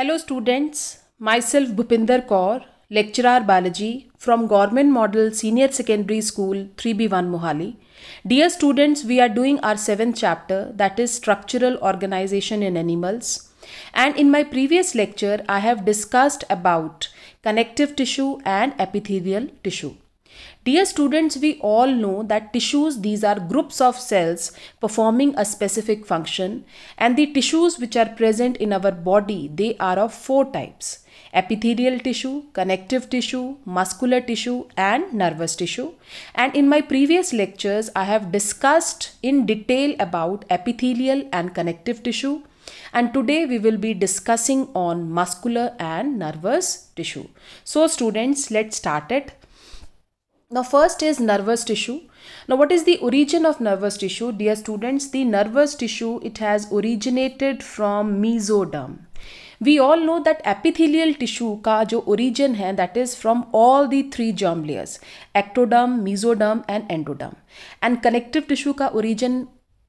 Hello students, myself Bhupinder Kaur, lecturer biology from Government Model Senior Secondary School 3B1 Mohali. Dear students, we are doing our seventh chapter that is structural organization in animals. And in my previous lecture, I have discussed about connective tissue and epithelial tissue. Dear students, we all know that tissues, these are groups of cells performing a specific function and the tissues which are present in our body, they are of four types epithelial tissue, connective tissue, muscular tissue and nervous tissue. And in my previous lectures, I have discussed in detail about epithelial and connective tissue. And today we will be discussing on muscular and nervous tissue. So students, let's start it. Now first is nervous tissue. Now what is the origin of nervous tissue? Dear students, the nervous tissue, it has originated from mesoderm. We all know that epithelial tissue ka jo origin hai that is from all the three germ layers, ectoderm, mesoderm and endoderm. And connective tissue ka origin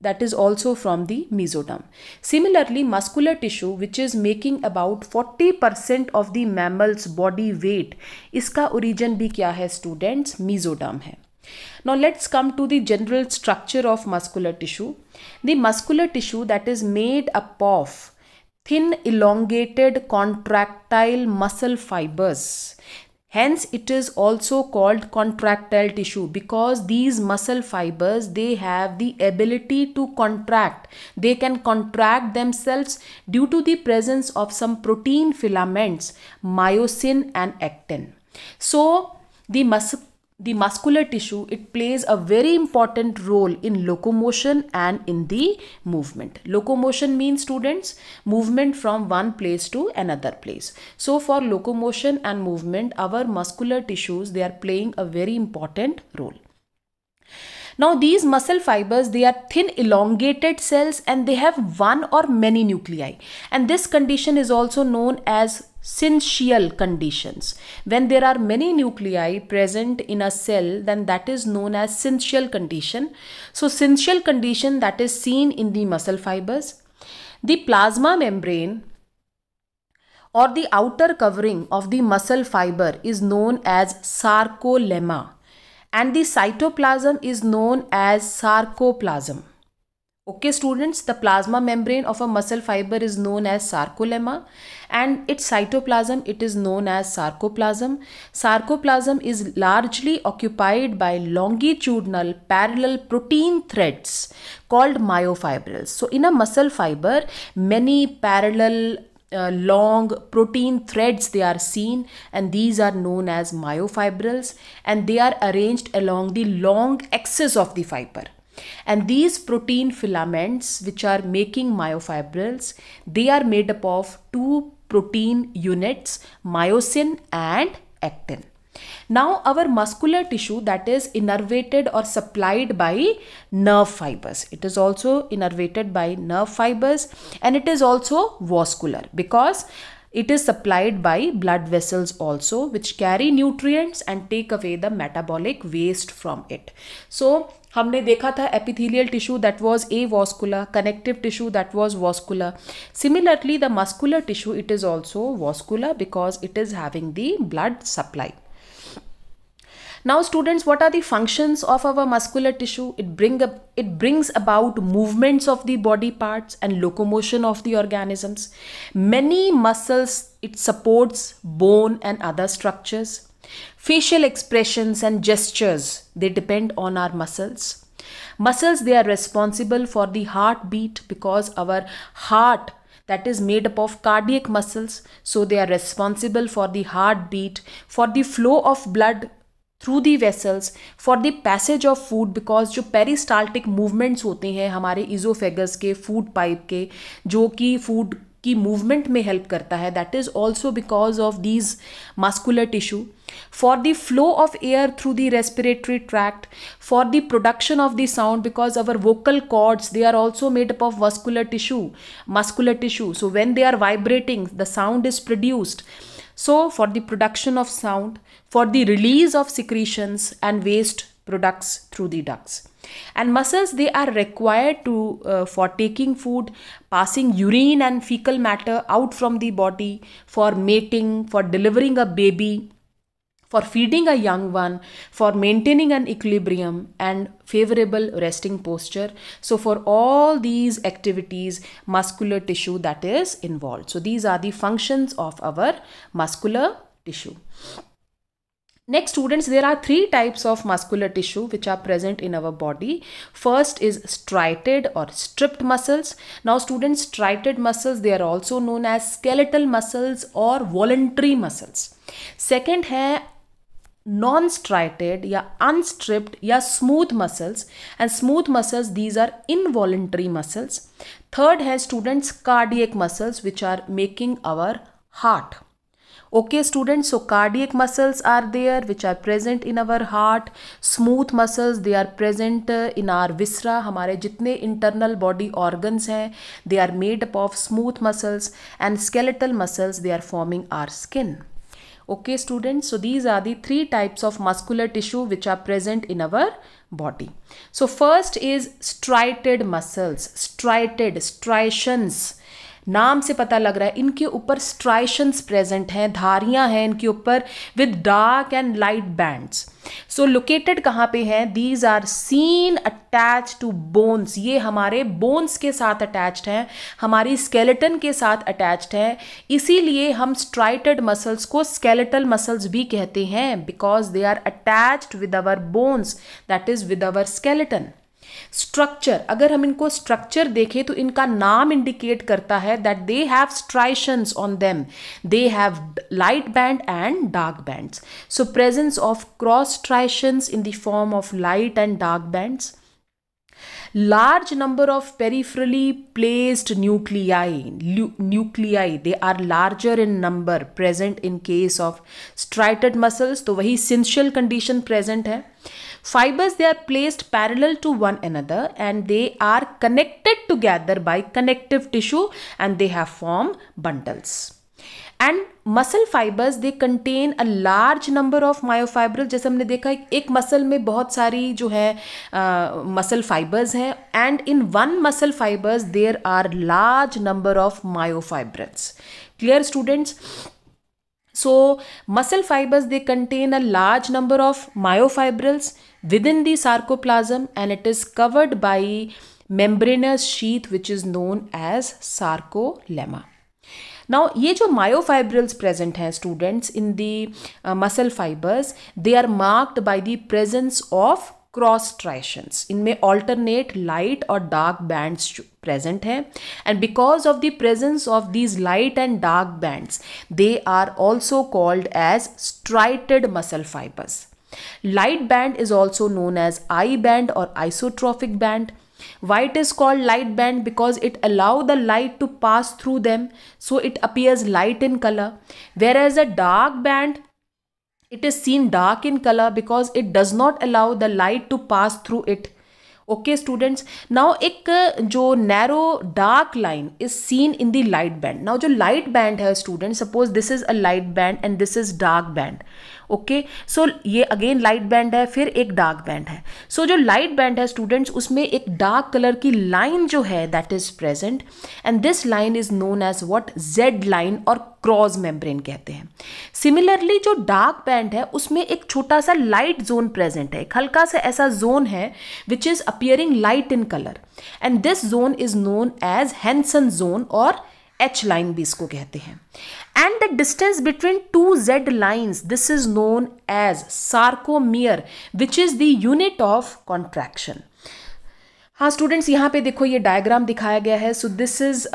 that is also from the mesoderm. Similarly, muscular tissue which is making about 40% of the mammal's body weight, इसका origin भी kya hai students? Mesoderm hai. Now let's come to the general structure of muscular tissue. The muscular tissue that is made up of thin elongated contractile muscle fibers Hence, it is also called contractile tissue because these muscle fibers, they have the ability to contract. They can contract themselves due to the presence of some protein filaments, myosin and actin. So, the muscle the muscular tissue it plays a very important role in locomotion and in the movement locomotion means students movement from one place to another place so for locomotion and movement our muscular tissues they are playing a very important role now these muscle fibers, they are thin elongated cells and they have one or many nuclei. And this condition is also known as syncytial conditions. When there are many nuclei present in a cell, then that is known as syncytial condition. So syncytial condition that is seen in the muscle fibers. The plasma membrane or the outer covering of the muscle fiber is known as sarcolemma and the cytoplasm is known as sarcoplasm. Okay students, the plasma membrane of a muscle fiber is known as sarcolemma and its cytoplasm it is known as sarcoplasm. Sarcoplasm is largely occupied by longitudinal parallel protein threads called myofibrils. So in a muscle fiber, many parallel uh, long protein threads they are seen and these are known as myofibrils and they are arranged along the long axis of the fiber. And these protein filaments, which are making myofibrils, they are made up of two protein units, myosin and actin. Now our muscular tissue that is innervated or supplied by nerve fibers. It is also innervated by nerve fibers and it is also vascular because it is supplied by blood vessels also which carry nutrients and take away the metabolic waste from it. So हमने देखा था epithelial tissue that was avascular, connective tissue that was vascular. Similarly, the muscular tissue it is also vascular because it is having the blood supply. Now, students, what are the functions of our muscular tissue? It bring up, it brings about movements of the body parts and locomotion of the organisms. Many muscles it supports bone and other structures facial expressions and gestures they depend on our muscles muscles they are responsible for the heartbeat because our heart that is made up of cardiac muscles so they are responsible for the heartbeat for the flow of blood through the vessels, for the passage of food because जो peristaltic movements होते हैं हमारे इजोफेगस के food pipe के जो कि food की movement में हेल्प करता है that is also because of these muscular tissue for the flow of air through the respiratory tract for the production of the sound because our vocal cords they are also made up of vascular tissue muscular tissue so when they are vibrating the sound is produced so for the production of sound for the release of secretions and waste products through the ducts and muscles they are required to uh, for taking food passing urine and fecal matter out from the body for mating for delivering a baby for feeding a young one for maintaining an equilibrium and favorable resting posture so for all these activities muscular tissue that is involved so these are the functions of our muscular tissue Next students, there are three types of muscular tissue which are present in our body. First is striated or stripped muscles. Now students, striated muscles, they are also known as skeletal muscles or voluntary muscles. Second है है non-striated या unstripped या smooth muscles and smooth muscles these are involuntary muscles. Third है students cardiac muscles which are making our heart okay students so cardiac muscles are there which are present in our heart smooth muscles they are present uh, in our viscera Hamare jitne internal body organs हैं they are made up of smooth muscles and skeletal muscles they are forming our skin okay students so these are the three types of muscular tissue which are present in our body so first is striated muscles striated striations नाम से पता लग रहा है इनके ऊपर striations present हैं धारियां हैं इनके ऊपर with dark and light bands so located कहाँ पे हैं these are seen attach to bones ये हमारे बोन्स के साथ अटैच्ड हैं हमारी स्केलेटन के साथ अटैच्ड हैं इसीलिए हम स्ट्राइटेड मसल्स को स्केलेटल मसल्स भी कहते हैं because they are attached with our bones that is with our skeleton structure अगर हम इनको स्ट्रक्चर देखें तो इनका नाम इंडिकेट करता है that they have striations on them they have light band and dark bands so presence of cross striations in the form of light and dark bands large number of peripherally placed nuclei nuclei they are larger in number present in case of striated muscles तो वही syncytial condition present है Fibers they are placed parallel to one another and they are connected together by connective tissue and they have form bundles. and muscle fibres they contain a large number of myofibril जैसे हमने देखा एक muscle में बहुत सारी जो है muscle fibres हैं and in one muscle fibres there are large number of myofibrils clear students So, muscle fibers they contain a large number of myofibrils within the sarcoplasm and it is covered by membranous sheath which is known as sarcolemma. Now ये जो myofibrils present हैं students in the muscle fibres they are marked by the presence of cross striations इनमें alternate light और dark bands present हैं and because of the presence of these light and dark bands they are also called as striated muscle fibres light band is also known as I band और isotropic band which is called light band because it allow the light to pass through them so it appears light in colour whereas a dark band It is seen dark in color because it does not allow the light to pass through it. Okay students, now एक jo uh, narrow dark line is seen in the light band. Now the light band here, students, suppose this is a light band and this is dark band. Okay so ये again light band है फिर एक dark band है so so, जो light band है students उसमें एक dark colour की लाइन जो है that is present and this line is known as what Z line और क्रॉस मेम्ब्रेन कहते हैं सिमिलरली जो डार्क बैंड है उसमें एक छोटा सा लाइट जोन प्रेजेंट है एक हल्का सा ऐसा जोन है which is appearing light in colour and this zone is known as Hensen zone और एच लाइन भी इसको कहते हैं and the distance between two Z lines this is known as sarcomere which is the unit of contraction हाँ students यहाँ पे देखो ये डायग्राम दिखाया गया है so this is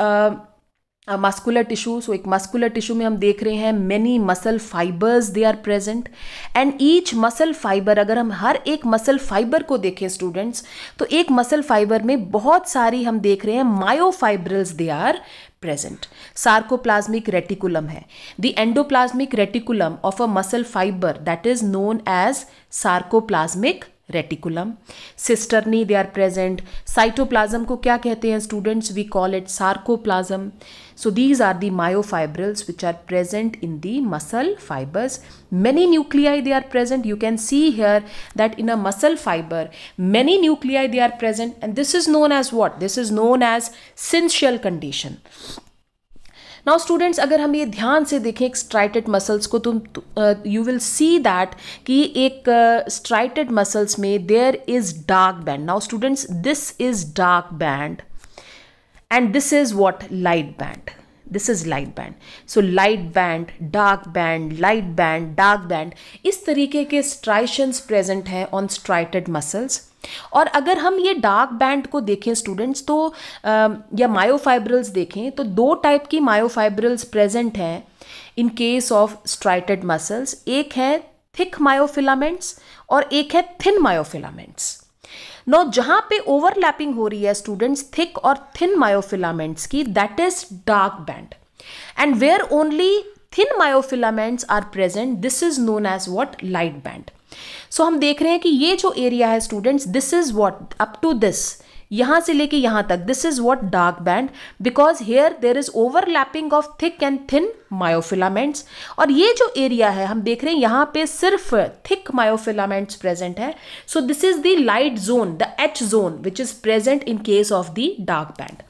muscular tissue so एक मस्कुलर टिश्यू में हम देख रहे हैं many muscle fibres they are present and each muscle fibre अगर हम हर एक मसल फाइबर को देखें स्टूडेंट्स तो एक मसल फाइबर में बहुत सारी हम देख रहे हैं myofibrils they are present sarcoplasmic reticulum है the endoplasmic reticulum of a muscle fibre that is known as sarcoplasmic reticulum cisternae they are present cytoplasm को क्या कहते हैं students we call it sarcoplasm so these are the myofibrils which are present in the muscle fibres many nuclei they are present you can see here that in a muscle fibre many nuclei they are present and this is known as what this is known as syncytial condition now students अगर हम ये ध्यान से देखें एक striated muscles को तुम you will see that कि एक स्ट्राइटेड uh, मसल्स में there is dark band now students this is dark band and this is what light band this is light band so light band dark band light band dark band इस तरीके के striations present हैं on striated muscles और अगर हम ये dark band को देखें स्टूडेंट्स तो आ, या मायोफाइब्रल्स देखें तो दो टाइप की मायोफाइब्रल्स प्रेजेंट हैं in case of striated muscles एक है थिक मायोफिलामेंट्स और एक है थिन मायोफिलामेंट्स नो जहाँ पे ओवरलैपिंग हो रही है स्टूडेंट्स थिक और थिन मायोफिलामेंट्स की that is dark band and where only thin myofilaments are present this is known as what light band so so, हम देख रहे हैं कि ये जो एरिया है students this is what up to this यहाँ से लेके यहाँ तक this is what dark band because here there is overlapping of thick and thin myofilaments और ये जो एरिया है हम देख रहे हैं यहाँ पे सिर्फ थिक मायोफिलामेंट्स प्रेजेंट है so this is the light zone the H zone which is present in case of the dark band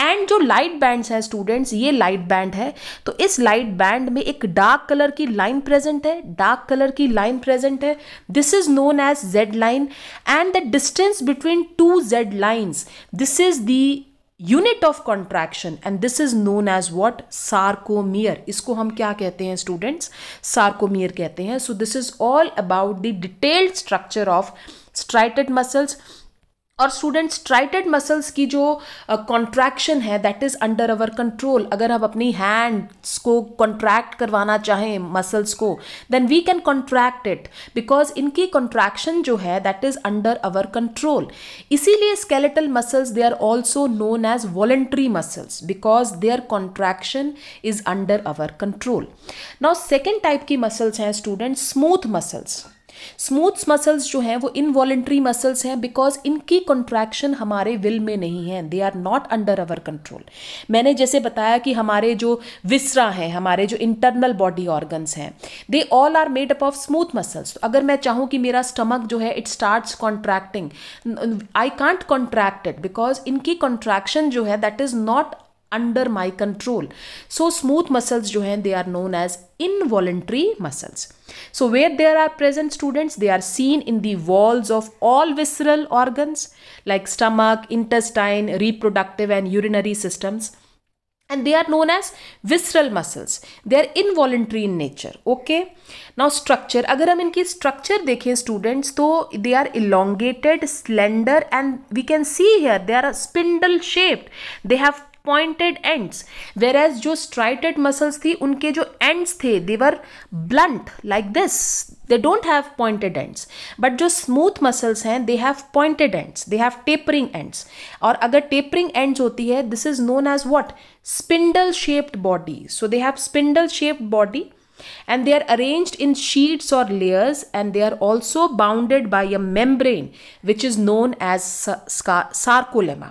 and जो लाइट बैंड्स हैं स्टूडेंट्स ये लाइट बैंड है तो इस लाइट बैंड में एक डार्क कलर की लाइन प्रेजेंट है डार्क कलर की लाइन प्रेजेंट है this is known as Z line and the distance between two Z lines this is the unit of contraction and this is known as what sarcomere इसको हम क्या कहते हैं students sarcomere कहते हैं so this is all about the detailed structure of striated muscles और students striated muscles की जो कॉन्ट्रैक्शन uh, है that is under our control अगर हम अपनी हैंड्स को कॉन्ट्रैक्ट करवाना चाहें मसल्स को then we can contract it because इनकी कॉन्ट्रैक्शन जो है that is under our control इसीलिए skeletal muscles they are also known as voluntary muscles because their contraction is under our control now second type की muscles हैं student smooth muscles smooths muscles जो हैं वो involuntary muscles हैं because इनकी contraction हमारे will में नहीं है they are not under our control मैंने जैसे बताया कि हमारे जो विसरा हैं हमारे जो इंटरनल बॉडी ऑर्गन्स हैं they all are made up of smooth muscles अगर मैं चाहूँ कि मेरा स्टमक जो है it start contracting I can't contract it because इनकी कॉन्ट्रैक्शन जो है that is not under my control. So smooth muscles जो हैं they are known as involuntary muscles. So where there are present students they are seen in the walls of all visceral organs like stomach, intestine, reproductive and urinary systems. And they are known as visceral muscles. They are involuntary in nature. Okay. Now structure. अगर हम इनकी structure students so they are elongated, slender and we can see here they are spindle shaped. They have pointed ends whereas jo striated muscles thi unke ends the they were blunt like this they don't have pointed ends but jo smooth muscles hain they have pointed ends they have tapering ends aur agar tapering ends hoti hai this is known as what spindle shaped body so they have spindle shaped body and they are arranged in sheets or layers and they are also bounded by a membrane which is known as sarcolemma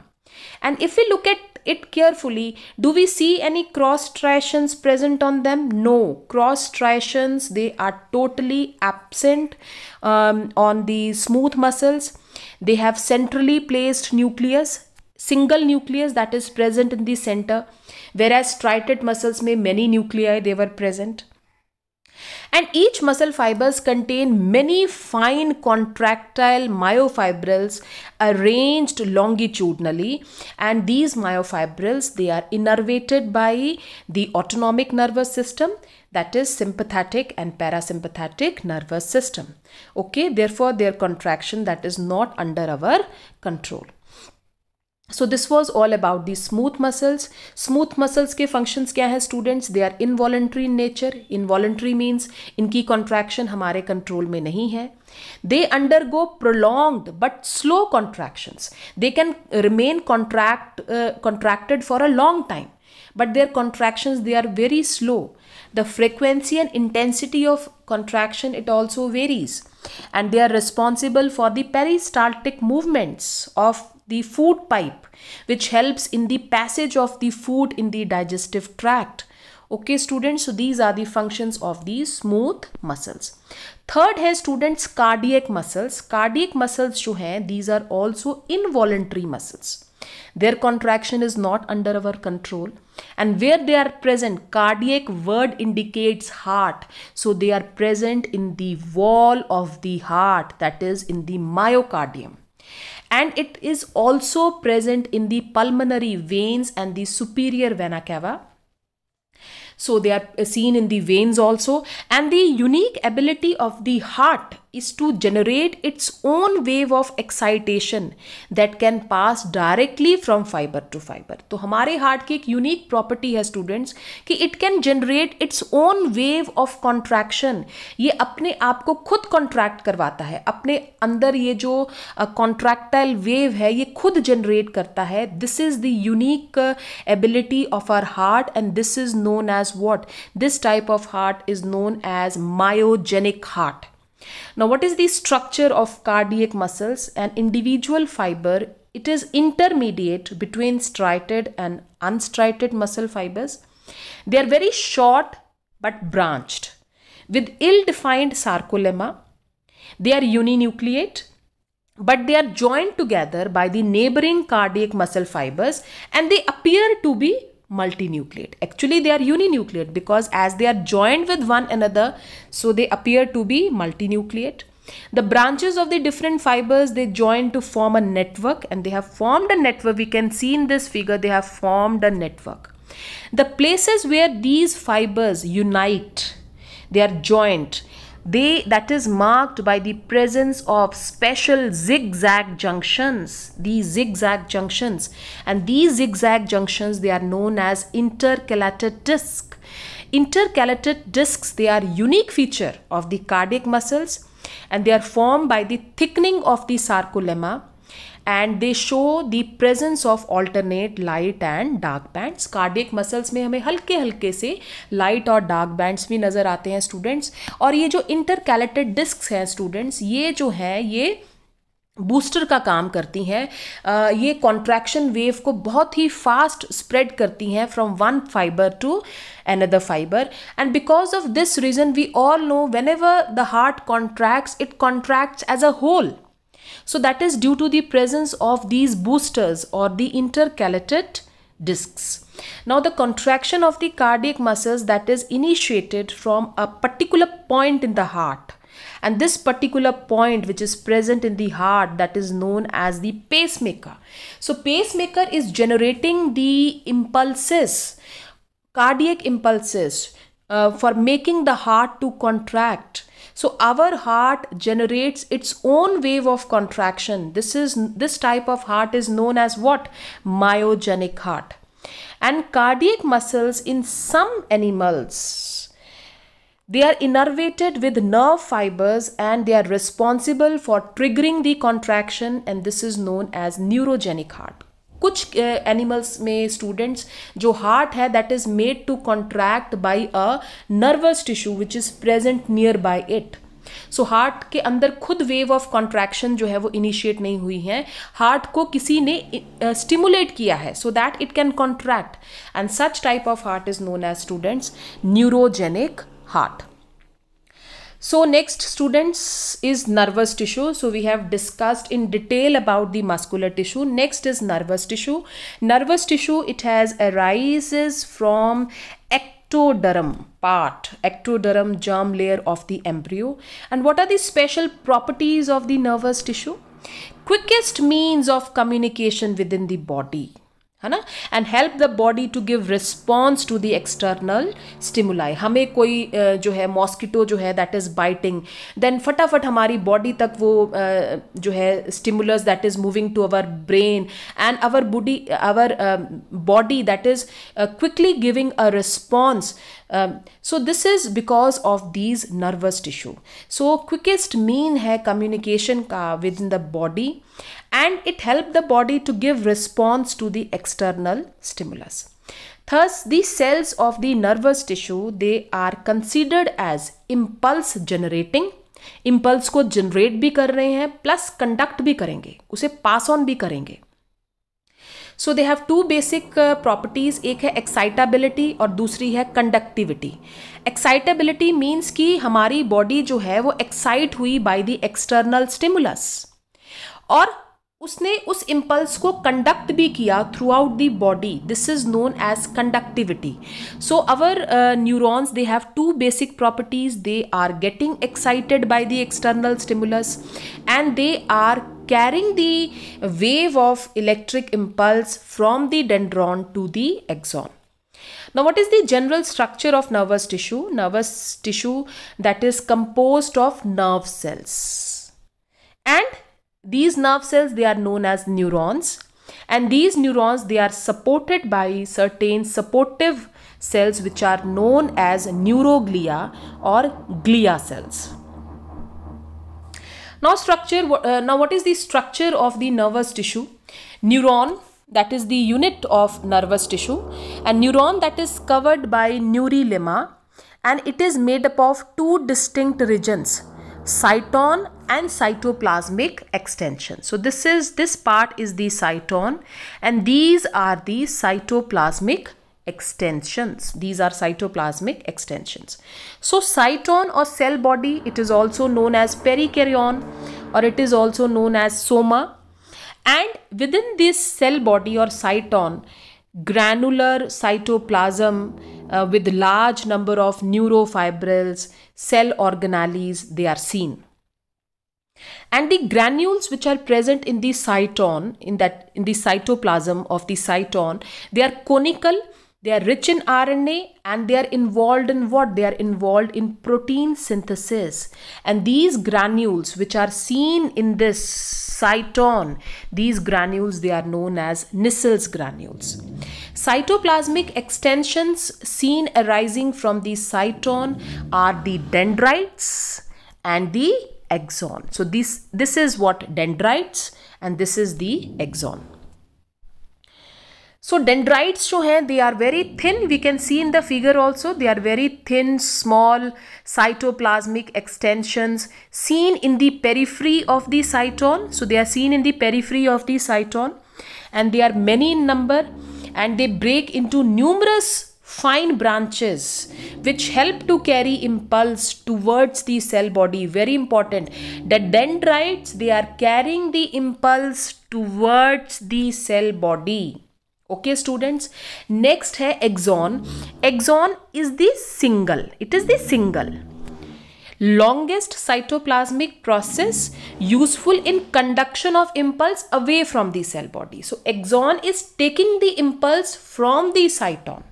and if we look at it carefully. Do we see any cross striations present on them? No. Cross striations, they are totally absent um, on the smooth muscles. They have centrally placed nucleus, single nucleus that is present in the center, whereas striated muscles may many nuclei they were present. And each muscle fibers contain many fine contractile myofibrils arranged longitudinally and these myofibrils they are innervated by the autonomic nervous system that is sympathetic and parasympathetic nervous system. Okay, therefore their contraction that is not under our control. So this was all about the smooth muscles. Smooth muscles' के functions क्या है They are involuntary in nature. Involuntary means in इनकी contraction, हमारे control में नहीं है they undergo prolonged but slow contractions they can remain uh, contracted for a long time but their contractions they are very slow the frequency and intensity of contraction it also varies and they are responsible for the peristaltic movements of the food pipe, which helps in the passage of the food in the digestive tract. Okay, students, so these are the functions of these smooth muscles. Third, has students, cardiac muscles. Cardiac muscles, जो हैं these? Are also involuntary muscles. Their contraction is not under our control. and where they are present cardiac word indicates heart so they are present in the wall of the heart that is in the myocardium and it is also present in the pulmonary veins and the superior vena cava. So they are seen in the veins also and the unique ability of the heart is to generate its own wave of excitation that can pass directly from fiber to fiber तो हमारे heart की एक unique property है students कि it can generate its own wave of contraction ये अपने आप को खुद कॉन्ट्रैक्ट करवाता है अपने अंदर ये जो कॉन्ट्रैक्टाइल uh, वेव है ये खुद जनरेट करता है this is the unique ability of our heart and this is known as what this type of heart is known as myogenic heart Now, what is the structure of cardiac muscles? An individual fiber, it is intermediate between striated and unstriated muscle fibers. They are very short but branched with ill-defined sarcolemma. They are uninucleate but they are joined together by the neighboring cardiac muscle fibers and they appear to be multinucleate. Actually, they are uninucleate because as they are joined with one another, so they appear to be multinucleate. The branches of the different fibers, they join to form a network and they have formed a network. We can see in this figure, they have formed a network. The places where these fibers unite, they are joined they that is marked by the presence of special zigzag junctions these zigzag junctions and these zigzag junctions they are known as intercalated disc intercalated discs they are unique feature of the cardiac muscles and they are formed by the thickening of the sarcolemma and they show the presence of alternate light and dark bands cardiac muscles में हमें हल्के हल्के से light और dark bands भी नज़र आते हैं स्टूडेंट्स और ये जो इंटरकैलेटेड डिस्क हैं स्टूडेंट्स ये जो हैं ये बूस्टर का काम करती हैं ये कॉन्ट्रैक्शन वेव को बहुत ही फास्ट स्प्रेड करती हैं from one fibre to fibre and because of this reason we all know whenever the heart contracts it contracts as a whole So that is due to the presence of these boosters or the intercalated discs. Now the contraction of the cardiac muscles that is initiated from a particular point in the heart and this particular point which is present in the heart that is known as the pacemaker. So pacemaker is generating the impulses, cardiac impulses uh, for making the heart to contract so our heart generates its own wave of contraction this is this type of heart is known as what myogenic heart and cardiac muscles in some animals they are innervated with nerve fibers and they are responsible for triggering the contraction and this is known as neurogenic heart कुछ animals uh, में students जो heart है that is made to contract by a nervous tissue which is present nearby it so heart के अंदर खुद wave of contraction जो है वो इनिशिएट नहीं हुई है हार्ट को किसी ने स्टिमुलेट uh, किया है so that it can contract and such type of heart is known as students neurogenic heart So next students is nervous tissue. So we have discussed in detail about the muscular tissue. Next is nervous tissue. Nervous tissue it has arises from ectoderm part ectoderm germ layer of the embryo and what are the special properties of the nervous tissue quickest means of communication within the body है ना and help the body to give response to the external stimuli हमें कोई जो है mosquito जो है that is biting then फटाफट हमारी बॉडी तक वो जो है stimulus that is moving to our brain and our body our body that is quickly giving a response so this is because of these nervous tissue so quickest mean है communication का within the body and it helped the body to give response to the external stimulus. Thus, the cells of the nervous tissue, they are considered as impulse generating impulse को generate भी कर रहे हैं plus conduct भी करेंगे उसे पास on भी करेंगे so they have two basic properties एक है एक्साइटेबिलिटी और दूसरी है कंडक्टिविटी एक्साइटेबिलिटी मीन्स कि हमारी बॉडी जो है वो एक्साइट हुई बाय द एक्सटर्नल स्टिमुलस और उसने उस इम्पल्स को कंडक्ट भी किया throughout the body this is known as conductivity so our neurons they have two basic properties they are getting excited by the external stimulus and they are carrying the wave of electric impulse from the dendron to the axon Now, what is the general structure of nervous tissue? Nervous tissue that is composed of nerve cells. And These nerve cells, they are known as neurons and these neurons, they are supported by certain supportive cells which are known as neuroglia or glia cells. Now structure, uh, now what is the structure of the nervous tissue? Neuron that is the unit of nervous tissue and neuron that is covered by neurilemma, and it is made up of two distinct regions cyton and cytoplasmic extension. So this is this part is the cyton and these are the cytoplasmic extensions. These are cytoplasmic extensions. So cyton or cell body it is also known as perikaryon or it is also known as soma and within this cell body or cyton granular cytoplasm uh, with large number of neurofibrils, cell organelles, they are seen. And the granules which are present in the cyton, in that in the cytoplasm of the cyton, they are conical, they are rich in RNA and they are involved in what? They are involved in protein synthesis. And these granules which are seen in this cyton. These granules, they are known as Nissel's granules. Cytoplasmic extensions seen arising from the cyton are the dendrites and the exon. So this, this is what dendrites and this is the exon. So dendrites show; हैं they are very thin we can see in the figure also they are very thin small cytoplasmic extensions seen in the periphery of the cyton so they are seen in the periphery of the cyton and they are many in number and they break into numerous fine branches which help to carry impulse towards the cell body very important the dendrites they are carrying the impulse towards the cell body okay students next hai exon exon is the single it is the single longest cytoplasmic process useful in conduction of impulse away from the cell body so exon is taking the impulse from the cyton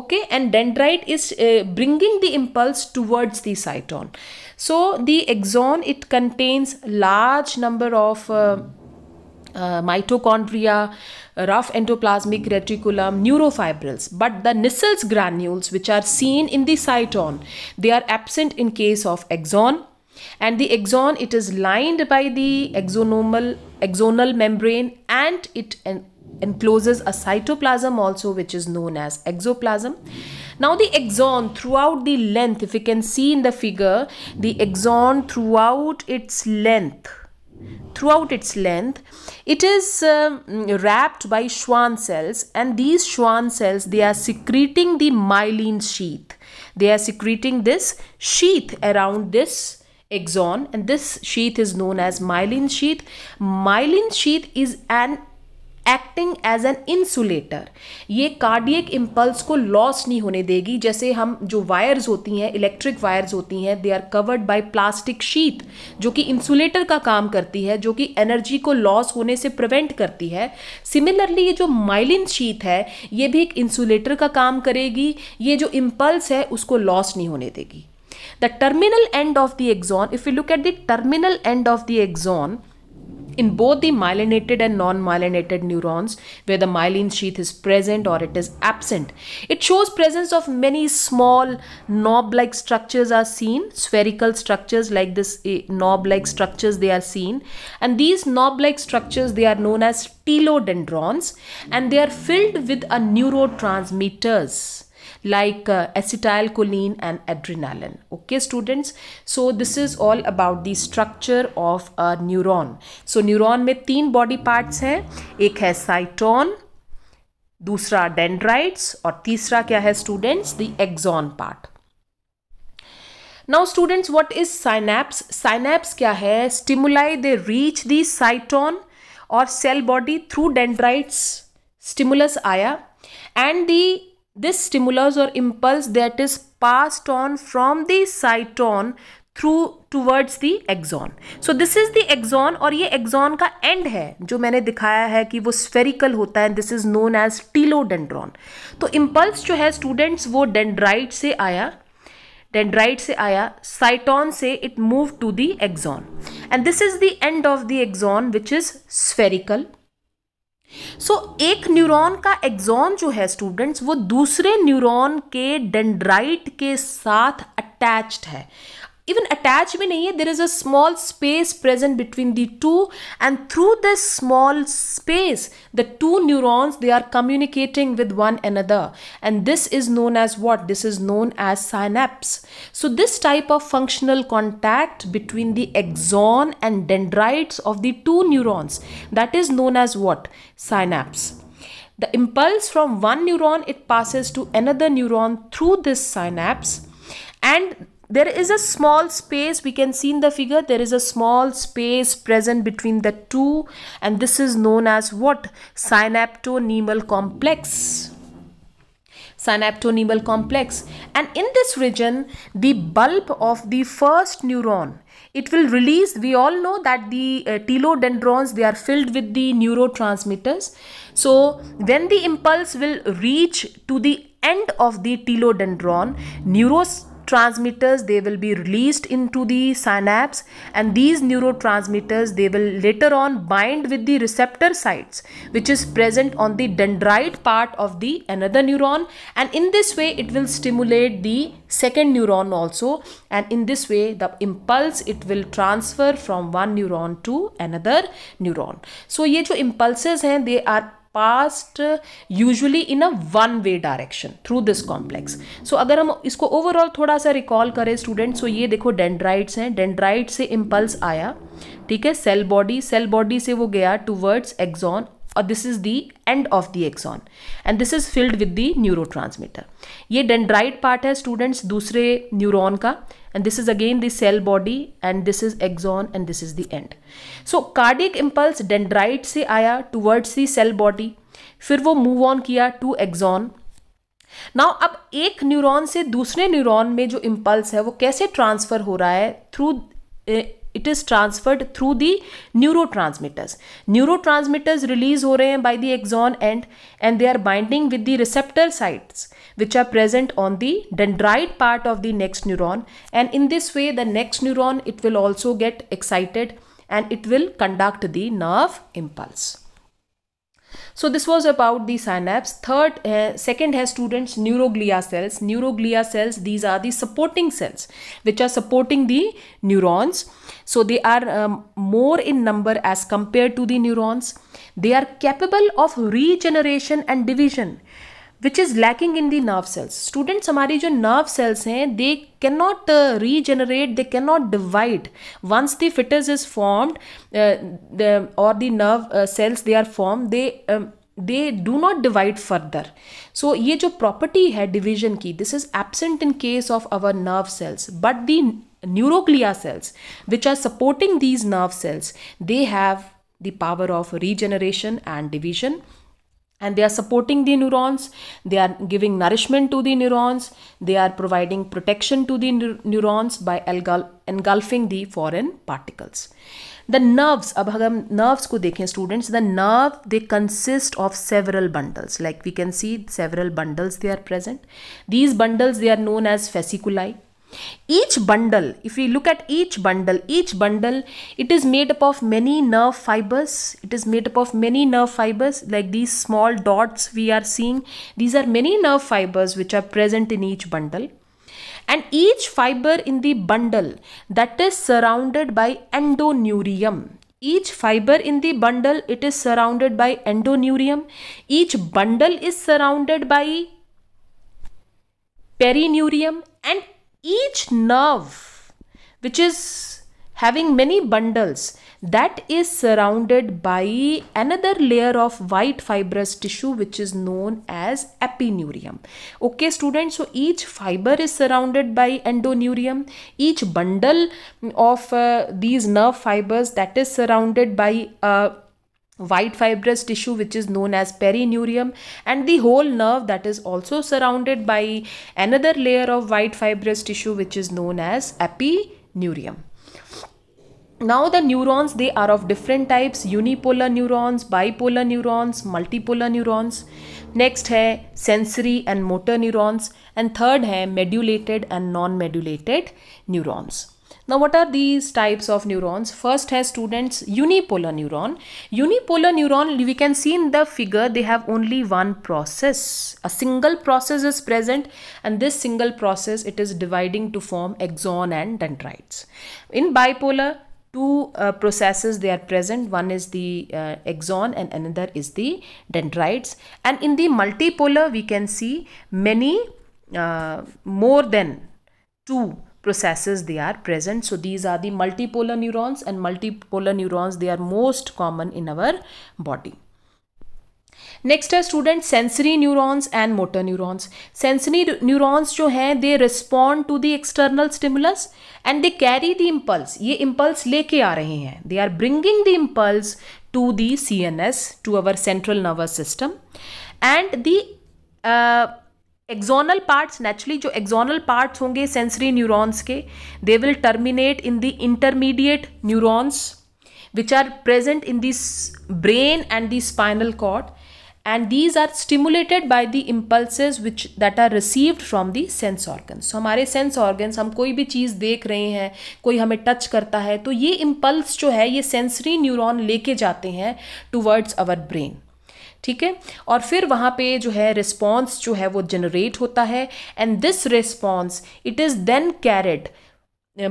okay and dendrite is uh, bringing the impulse towards the cyton so the exon it contains large number of uh, uh, mitochondria, uh, rough endoplasmic reticulum, neurofibrils. But the Nissl's granules, which are seen in the cyton, they are absent in case of exon. And the exon, it is lined by the exonomal, exonal membrane and it en encloses a cytoplasm also, which is known as exoplasm. Now the exon throughout the length, if you can see in the figure, the exon throughout its length, throughout its length. It is uh, wrapped by Schwann cells and these Schwann cells, they are secreting the myelin sheath. They are secreting this sheath around this exon and this sheath is known as myelin sheath. Myelin sheath is an acting as an insulator ये cardiac impulse को loss नहीं होने देगी जैसे हम जो wires होती हैं इलेक्ट्रिक वायर्स होती हैं they are covered by plastic sheath जो कि इंसुलेटर का काम करती है जो कि एनर्जी को लॉस होने से प्रिवेंट करती है सिमिलरली ये जो माइलिन शीत है ये भी एक इंसुलेटर का काम करेगी ये जो इम्पल्स है उसको लॉस नहीं होने देगी the terminal end of the axon if you look at the terminal end of the axon in both the myelinated and non-myelinated neurons where the myelin sheath is present or it is absent. It shows presence of many small knob-like structures are seen, spherical structures like this eh, knob-like structures they are seen and these knob-like structures they are known as telodendrons and they are filled with a neurotransmitters like uh, acetylcholine and adrenaline okay students so this is all about the structure of a neuron so neuron mein teen body parts हैं ek hai cyton dusra dendrites aur teesra kya hai students the axon part now students what is synapse synapse kya hai stimuli they reach the cyton or cell body through dendrites stimulus aaya and the this stimulus और impulse that is passed on from the cyton through towards the axon so this is the axon और ये Exxon का and है जो मैंने दिखाया है कि वो स्फेरिकल होता है this is known as telodendron तो इम्पल्स जो है स्टूडेंट्स वो डेंड्राइट से आया डेंड्राइट से आया साइटॉन से it move to the axon and this is the end of the axon which is spherical so so, एक न्यूरॉन का एग्जॉन जो है स्टूडेंट्स वो दूसरे न्यूरॉन के डेंड्राइट के साथ अटैच्ड है even attached भी नहीं है there is a small space present between the two and through this small space the two neurons they are communicating with one another and this is known as what this is known as synapse so this type of functional contact between the axon and dendrites of the two neurons that is known as what synapse the impulse from one neuron it passes to another neuron through this synapse and there is a small space we can see in the figure there is a small space present between the two and this is known as what synaptonemal complex synaptonemal complex and in this region the bulb of the first neuron it will release we all know that the uh, telodendrons they are filled with the neurotransmitters so when the impulse will reach to the end of the telodendron neuros neurotransmitters they will be released into the synapse and these neurotransmitters they will later on bind with the receptor sites which is present on the dendrite part of the another neuron and in this way it will stimulate the second neuron also and in this way the impulse it will transfer from one neuron to another neuron so these impulses hain they are passed usually in a one way direction through this complex so अगर हम इसको overall थोड़ा सा recall करें students so तो ये देखो dendrites हैं डेंड्राइट से इम्पल्स आया ठीक है सेल बॉडी सेल बॉडी से वो गया टूवर्ड्स एग्जॉन और this is the end of the axon and this is filled with the transmitter ये डेंड्राइड पार्ट है स्टूडेंट्स दूसरे न्यूरोन का and this is again the cell body and this is axon and this is the end so cardiac impulse dendrite से आया towards the cell body फिर वो move on किया to axon now अब एक neuron से दूसरे न्यूरॉन में जो इम्पल्स है वो कैसे ट्रांसफर हो रहा है through it is transferred through the neurotransmitters neurotransmitters release ho rahe by the axon end and they are binding with the receptor sites which are present on the dendrite part of the next neuron and in this way the next neuron it will also get excited and it will conduct the nerve impulse so this was about the synapse. Third, uh, second has students neuroglia cells. Neuroglia cells, these are the supporting cells which are supporting the neurons. So they are um, more in number as compared to the neurons. They are capable of regeneration and division. Which is lacking in the nerve cells students हमारी जो nerve cells हैं they can not regenerate they can not divide once the fetus is formed और the nerve cells they are form they they do not divide further so ये जो property है division की this is absent in case of our nerve cells but the neuroglia cells which are supporting these nerve cells they have the power of regeneration and division and they are supporting the neurons they are giving nourishment to the neurons they are providing protection to the neurons by engulfing the foreign particles the nerves Abhagam. nerves Ko देखें students the nerve they consist of several bundles like we can see several bundles they are present these bundles they are known as fasciculi each bundle, if we look at each bundle, each bundle, it is made up of many nerve fibers. It is made up of many nerve fibers like these small dots we are seeing. These are many nerve fibers which are present in each bundle. And each fiber in the bundle that is surrounded by endoneurium. Each fiber in the bundle, it is surrounded by endoneurium. Each bundle is surrounded by perineurium and each nerve, which is having many bundles, that is surrounded by another layer of white fibrous tissue which is known as epineurium okay students so each fiber is surrounded by endoneurium each bundle of uh, these nerve fibers that is surrounded by uh, white fibrous tissue which is known as perineurium and the whole nerve that is also surrounded by another layer of white fibrous tissue which is known as epineurium now the neurons they are of different types unipolar neurons bipolar neurons multipolar neurons Next, है sensory and motor neurons, and third, है medullated and non-medullated neurons. Now what are these types of neurons? First has students unipolar neuron. Unipolar neuron we can see in the figure they have only one process. A single process is present and this single process it is dividing to form axon and dendrites. In bipolar two uh, processes they are present one is the uh, axon and another is the dendrites and in the multipolar we can see many uh, more than two processes they are present so these are the multipolar neurons and multipolar neurons they are most common in our body next है student sensory neurons and motor neurons sensory neurons जो हैं they respond to the external stimulus and they carry the impulse ये impulse लेके आ रहे हैं they are bringing the impulse to the C N S to our central nervous system and the axonal parts naturally जो axonal parts होंगे sensory neurons के they will terminate in the intermediate neurons which are present in this brain and the spinal cord and these are stimulated by the impulses which that are received from the sense organs हमारे sense organs हम कोई भी चीज़ देख रहे हैं कोई हमें touch करता है तो ये इम्पल्स जो है ये सेंसरी न्यूरोन लेके जाते हैं टूवर्ड्स अवर ब्रेन ठीक है और फिर वहाँ पे जो है रिस्पॉन्स जो है वो जनरेट होता है and this response it is then carried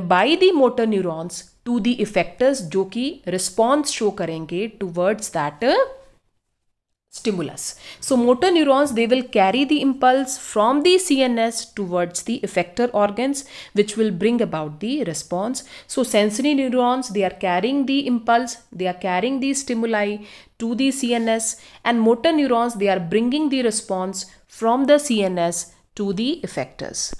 by the motor neurons to the effectors जो कि रिस्पॉन्स शो करेंगे towards that stimulus. So motor neurons, they will carry the impulse from the CNS towards the effector organs, which will bring about the response. So sensory neurons, they are carrying the impulse, they are carrying the stimuli to the CNS and motor neurons, they are bringing the response from the CNS to the effectors.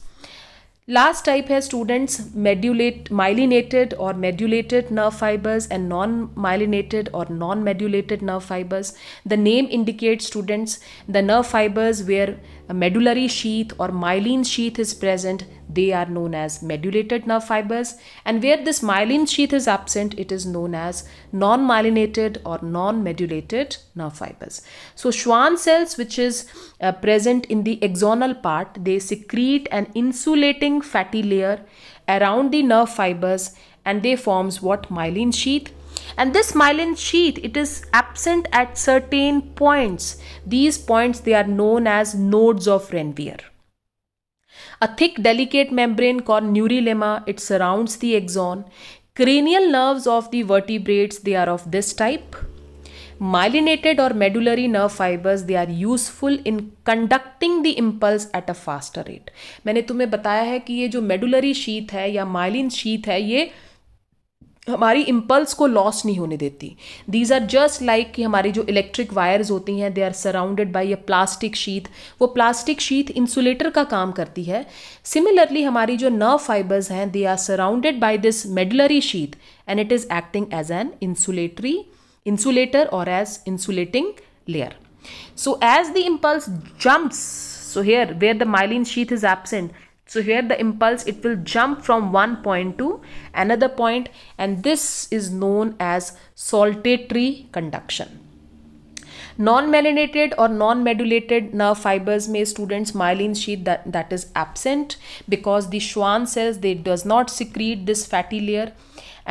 Last type है students medullated myelinated और medullated nerve fibres and non myelinated और non medullated nerve fibres the name indicate students the nerve fibres where a medullary sheath or myelin sheath is present, they are known as medullated nerve fibers. And where this myelin sheath is absent, it is known as non-myelinated or non-medullated nerve fibers. So Schwann cells, which is uh, present in the axonal part, they secrete an insulating fatty layer around the nerve fibers and they forms what myelin sheath and this myelin sheath it is absent at certain points these points they are known as nodes of renvier a thick delicate membrane called neurilemma it surrounds the axon cranial nerves of the vertebrates they are of this type myelinated or medullary nerve fibers they are useful in conducting the impulse at a faster rate मैंने तुम्हें बताया है कि ये जो medullary sheath है या myelin sheath है ये हमारी इम्पल्स को लॉस नहीं होने देती दीज आर जस्ट लाइक कि हमारी जो इलेक्ट्रिक वायर्स होती हैं they are surrounded by a plastic sheath वो प्लास्टिक शीथ इंसुलेटर का काम करती है सिमिलरली हमारी जो नर्व फाइबर्स हैं they are surrounded by this medullary sheath and it is acting as an insulatory insulator और as insulating layer so as the impulse jumps so here where the myelin sheath is absent So here the impulse, it will jump from one point to another point and this is known as saltatory conduction. Non-melanated or non-medulated nerve fibers may students myelin sheath that, that is absent because the Schwann cells, they does not secrete this fatty layer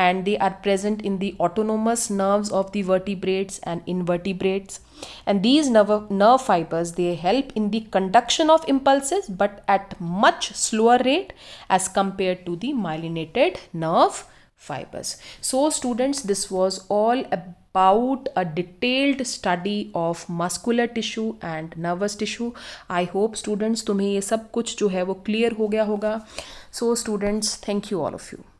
and they are present in the autonomous nerves of the vertebrates and invertebrates and these nerve, nerve fibers they help in the conduction of impulses but at much slower rate as compared to the myelinated nerve fibers so students this was all about a detailed study of muscular tissue and nervous tissue i hope students तुम्हें ये सब कुछ जो है वो clear हो गया होगा so students thank you all of you